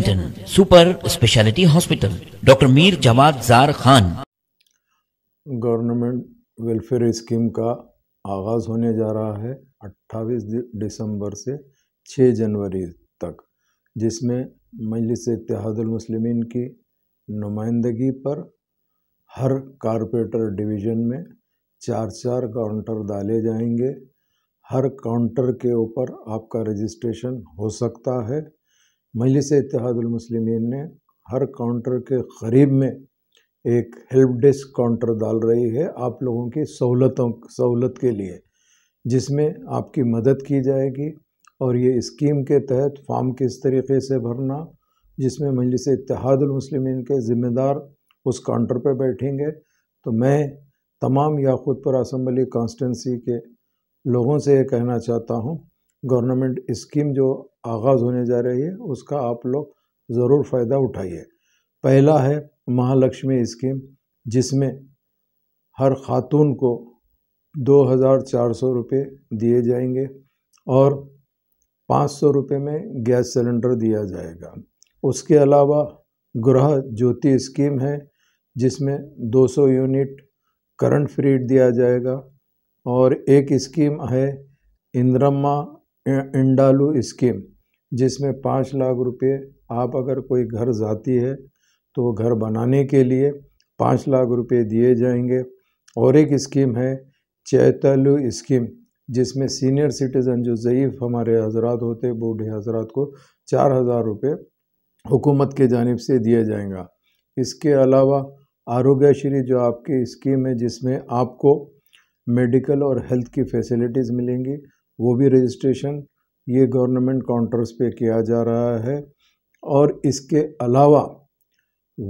वेस्टिंगटन super speciality hospital doctor Mir जमात जार Khan government welfare scheme का आगाज़ होने जा रहा है 28 दिसंबर से 6 जनवरी तक जिसमें मजलिस इतिहादलमसलमिन की नुमाइंदगी पर हर कारपोरेटर डिवीज़न में चार चार काउंटर डाले जाएंगे हर काउंटर के ऊपर आपका रजिस्ट्रेशन हो सकता है मजलिस इतिहादुलमसलिमिन ने हर काउंटर के करीब में एक हेल्प डेस्क काउंटर डाल रही है आप लोगों की सहूलतों सहूलत के लिए जिसमें आपकी मदद की जाएगी और ये स्कीम के तहत फॉर्म किस तरीके से भरना जिसमें मजलिस इतिहादुलमसलिमिन के ज़िम्मेदार उस काउंटर पर बैठेंगे तो मैं तमाम याखुदपुर असम्बली कॉन्स्टेंसी के लोगों से ये कहना चाहता हूँ गवर्नमेंट स्कीम जो आगाज़ होने जा रही है उसका आप लोग ज़रूर फ़ायदा उठाइए पहला है महालक्ष्मी स्कीम जिसमें हर खातून को दो हज़ार चार सौ रुपये दिए जाएंगे और पाँच सौ रुपये में गैस सिलेंडर दिया जाएगा उसके अलावा गृह ज्योति स्कीम है जिसमें 200 यूनिट करंट फ्री दिया जाएगा और एक स्कीम है इंद्रमा इंडालू स्कीम जिसमें पाँच लाख रुपए आप अगर कोई घर जाती है तो घर बनाने के लिए पाँच लाख रुपए दिए जाएंगे और एक स्कीम है चैतालु स्कीम जिसमें सीनियर सिटीज़न जो ज़यीफ़ हमारे हजरात होते बूढ़े हजरात को चार हज़ार रुपये हुकूमत के जानब से दिया जाएगा इसके अलावा आरोग्यश्री जो आपकी स्कीम है जिसमें आपको मेडिकल और हेल्थ की फैसिलिटीज़ मिलेंगी वो भी रजिस्ट्रेशन ये गवर्नमेंट काउंटर्स पे किया जा रहा है और इसके अलावा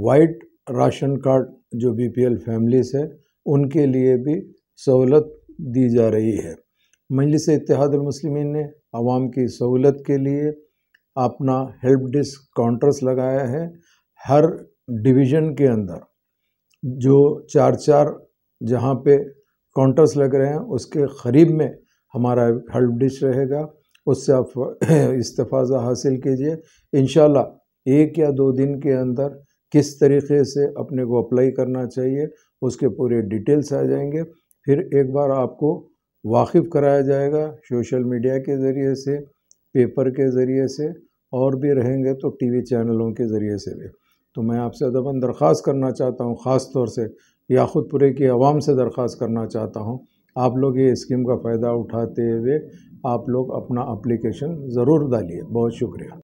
वाइट राशन कार्ड जो बीपीएल फैमिलीज़ है उनके लिए भी सहूलत दी जा रही है मजलिस इतिहादमसलिमिन ने आवाम की सहूलत के लिए अपना हेल्प डेस्क काउंटर्स लगाया है हर डिवीज़न के अंदर जो चार चार जहाँ पे काउंटर्स लग रहे हैं उसके करीब में हमारा हेल्प डिश रहेगा उससे आप इस्तफाज़ा हासिल कीजिए इन एक या दो दिन के अंदर किस तरीके से अपने को अप्लाई करना चाहिए उसके पूरे डिटेल्स आ जाएंगे फिर एक बार आपको वाकिफ़ कराया जाएगा सोशल मीडिया के ज़रिए से पेपर के ज़रिए से और भी रहेंगे तो टीवी चैनलों के ज़रिए से भी तो मैं आपसे अदबन दरख्वास्त करना चाहता हूँ ख़ास तौर से या खुदपुरे की आवाम से दरख्वास्त करना चाहता हूँ आप लोग ये स्कीम का फ़ायदा उठाते हुए आप लोग अपना अप्लीकेशन ज़रूर डालिए बहुत शुक्रिया